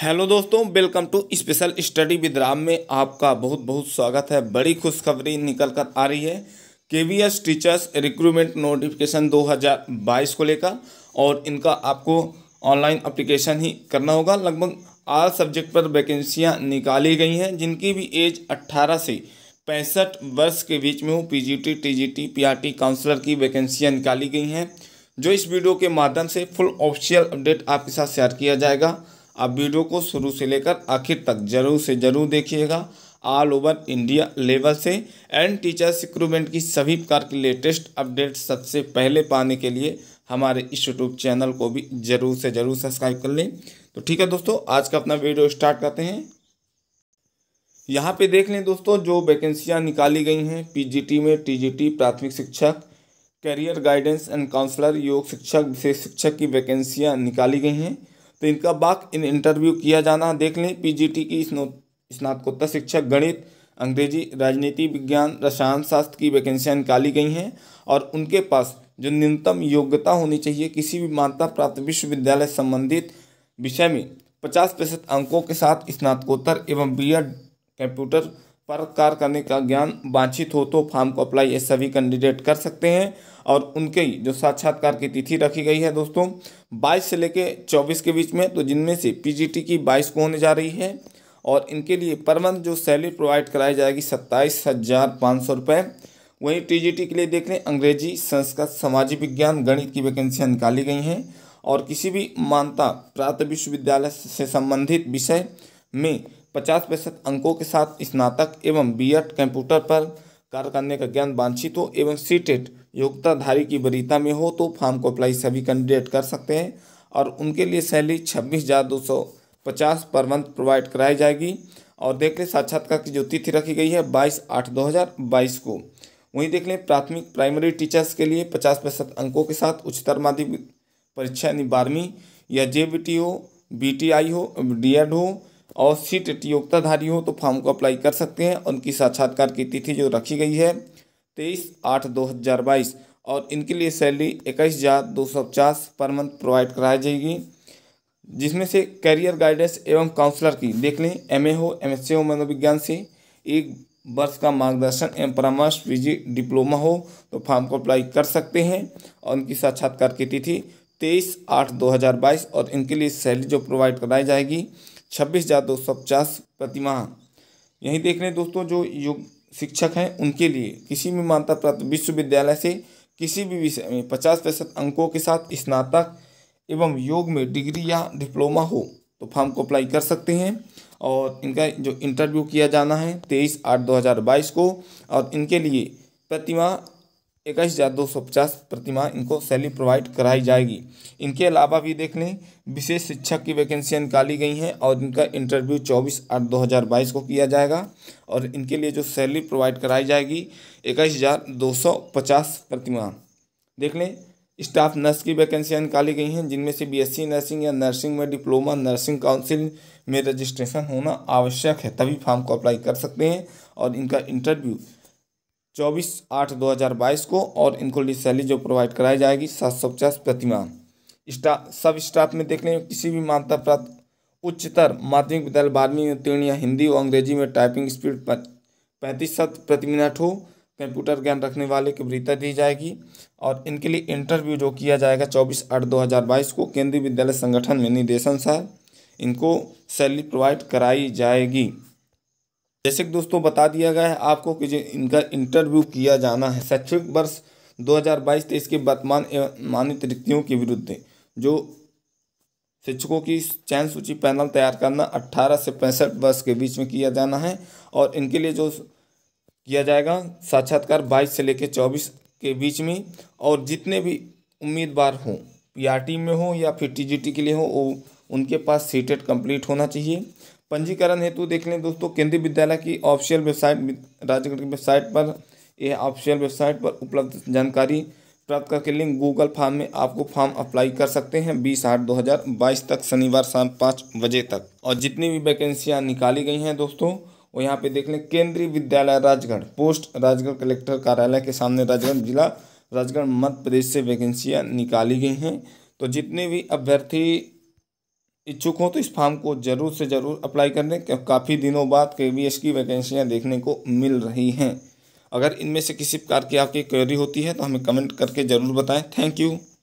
hello दोस्तों welcome to special study with Ram में आपका बहुत बहुत स्वागत है बड़ी खुशखबरी निकल कर आ रही है K V S teachers recruitment notification 2022 को लेकर और इनका आपको ऑनलाइन अप्लीकेशन ही करना होगा लगभग आल सब्जेक्ट पर वैकेंसियां निकाली गई हैं जिनकी भी एज 18 से पैंसठ वर्ष के बीच में हो P G T T G T P R T counsellor की वैकेंसियाँ निकाली गई हैं जो इस वीडियो के माध्यम से फुल ऑफिशियल अपडेट आपके साथ शेयर किया जाएगा आप वीडियो को शुरू से लेकर आखिर तक जरूर से ज़रूर देखिएगा ऑल ओवर इंडिया लेवल से एंड टीचर्स रिक्रूटमेंट की सभी प्रकार की लेटेस्ट अपडेट सबसे पहले पाने के लिए हमारे इस यूट्यूब चैनल को भी ज़रूर से ज़रूर सब्सक्राइब कर लें तो ठीक है दोस्तों आज का अपना वीडियो स्टार्ट करते हैं यहाँ पे देख लें दोस्तों जो वैकेंसियाँ निकाली गई हैं पीजीटी में टीजीटी प्राथमिक शिक्षक करियर गाइडेंस एंड काउंसलर योग शिक्षक विशेष शिक्षक की वैकेंसियाँ निकाली गई हैं तो इनका बाक इन इंटरव्यू किया जाना देख लें पीजीटी की स्नातकोत्तर शिक्षक गणित अंग्रेजी राजनीति विज्ञान रसायन शास्त्र की वैकेंसियाँ निकाली गई हैं और उनके पास जो न्यूनतम योग्यता होनी चाहिए किसी भी मान्यता प्राप्त विश्वविद्यालय संबंधित विषय में पचास प्रतिशत अंकों के साथ स्नातकोत्तर एवं बी कंप्यूटर परकार करने का ज्ञान वांछित हो तो फॉर्म को अप्लाई ये सभी कैंडिडेट कर सकते हैं और उनके जो साक्षात्कार की तिथि रखी गई है दोस्तों 22 से लेके 24 के बीच में तो जिनमें से पीजीटी की 22 को होने जा रही है और इनके लिए पर मंथ जो सैलरी प्रोवाइड कराई जाएगी सत्ताईस हज़ार पाँच सौ रुपये वहीं टी के लिए देख लें अंग्रेजी संस्कृत सामाजिक विज्ञान गणित की वैकेंसियाँ निकाली गई हैं और किसी भी मानता प्राप्त विश्वविद्यालय से संबंधित विषय में पचास प्रतिशत अंकों के साथ स्नातक एवं बीएड कंप्यूटर पर कार्य करने का ज्ञान वांछित हो एवं सी टेट योग्यताधारी की वरीयता में हो तो फॉर्म को अप्लाई सभी कैंडिडेट कर सकते हैं और उनके लिए सैलरी छब्बीस हज़ार दो सौ पचास पर मंथ प्रोवाइड कराई जाएगी और देख लें साक्षात्कार की जो तिथि रखी गई है बाईस आठ दो हज़ार बाईस को वहीं देख लें प्राथमिक प्राइमरी टीचर्स के लिए पचास प्रतिशत अंकों के साथ उच्चतर माध्यमिक परीक्षा यानी बारहवीं या जे बी टी हो बी टी आई हो डी एड हो और सीट टी हो तो फॉर्म को अप्लाई कर सकते हैं उनकी साक्षात्कार की तिथि जो रखी गई है तेईस आठ दो हज़ार बाईस और इनके लिए सैलरी इक्कीस हज़ार दो सौ पचास पर मंथ प्रोवाइड कराई जाएगी जिसमें से कैरियर गाइडेंस एवं काउंसलर की देख लें ए हो एम हो मनोविज्ञान से एक वर्ष का मार्गदर्शन एवं परामर्श पीजी डिप्लोमा हो तो फॉर्म को अप्लाई कर सकते हैं और उनकी साक्षात्कार की तिथि तेईस आठ दो हज़ार बाईस और इनके लिए सैलरी जो प्रोवाइड कराई जाएगी छब्बीस हज़ार दो सौ पचास प्रतिमाह यहीं देख रहे हैं दोस्तों जो योग शिक्षक हैं उनके लिए किसी भी मान्यता प्राप्त विश्वविद्यालय से किसी भी विषय में पचास प्रतिशत अंकों के साथ स्नातक एवं योग में डिग्री या डिप्लोमा हो तो फॉर्म को अप्लाई कर सकते हैं और इनका जो इंटरव्यू किया जाना है तेईस आठ दो हज़ार बाईस को और इनके लिए प्रतिमा इक्कीस हज़ार दो सौ पचास प्रतिमा इनको सैलरी प्रोवाइड कराई जाएगी इनके अलावा भी देख लें विशेष शिक्षक की वैकेंसियाँ निकाली गई हैं और इनका इंटरव्यू चौबीस आठ दो हज़ार बाईस को किया जाएगा और इनके लिए जो सैलरी प्रोवाइड कराई जाएगी इक्कीस हज़ार दो सौ पचास प्रतिमा देख लें स्टाफ नर्स की वैकेंसियाँ निकाली गई हैं जिनमें से सी नर्सिंग या नर्सिंग में डिप्लोमा नर्सिंग काउंसिल में रजिस्ट्रेशन होना आवश्यक है तभी फॉर्म को अप्लाई कर सकते हैं और इनका इंटरव्यू चौबीस आठ दो हज़ार बाईस को और इनको सैलरी जो प्रोवाइड कराई जाएगी सात सौ पचास प्रतिमा स्टा सब स्टाफ में देख लें किसी भी मान्यता प्राप्त उच्चतर माध्यमिक विद्यालय बारहवीं उत्तीर्ण या हिंदी और अंग्रेजी में टाइपिंग स्पीड पैंतीस शत प्रति मिनट हो कंप्यूटर ज्ञान रखने वाले की वृत्ता दी जाएगी और इनके लिए इंटरव्यू जो किया जाएगा चौबीस आठ दो हज़ार बाईस को केंद्रीय विद्यालय संगठन में निदेशानुसार इनको सैलरी प्रोवाइड कराई जाएगी जैसे कि दोस्तों बता दिया गया है आपको कि जो इनका इंटरव्यू किया जाना है शैक्षणिक वर्ष 2022-23 तो के वर्तमान एवं मानित रिक्तियों के विरुद्ध जो शिक्षकों की चयन सूची पैनल तैयार करना अट्ठारह से पैंसठ वर्ष के बीच में किया जाना है और इनके लिए जो किया जाएगा साक्षात्कार बाईस से लेकर चौबीस के बीच में और जितने भी उम्मीदवार हों पी में हो या फिर टी के लिए हो उनके पास सीटेट कंप्लीट होना चाहिए पंजीकरण हेतु देख लें दोस्तों केंद्रीय विद्यालय की ऑफिशियल वेबसाइट राजगढ़ की वेबसाइट पर यह ऑफिशियल वेबसाइट पर उपलब्ध जानकारी प्राप्त करके लिंक गूगल फॉर्म में आपको फॉर्म अप्लाई कर सकते हैं बीस आठ दो हज़ार बाईस तक शनिवार शाम पाँच बजे तक और जितनी भी वैकेंसियाँ निकाली गई हैं दोस्तों वो यहाँ पे देख लें केंद्रीय विद्यालय राजगढ़ पोस्ट राजगढ़ कलेक्टर कार्यालय के सामने राजगढ़ जिला राजगढ़ मध्य प्रदेश से वैकेंसियाँ निकाली गई हैं तो जितने भी अभ्यर्थी इच्छुक हों तो इस फॉर्म को ज़रूर से ज़रूर अप्लाई कर दें क्योंकि काफ़ी दिनों बाद के बी एस की वैकेंसियाँ देखने को मिल रही हैं अगर इनमें से किसी प्रकार की आपकी क्वेरी होती है तो हमें कमेंट करके ज़रूर बताएं थैंक यू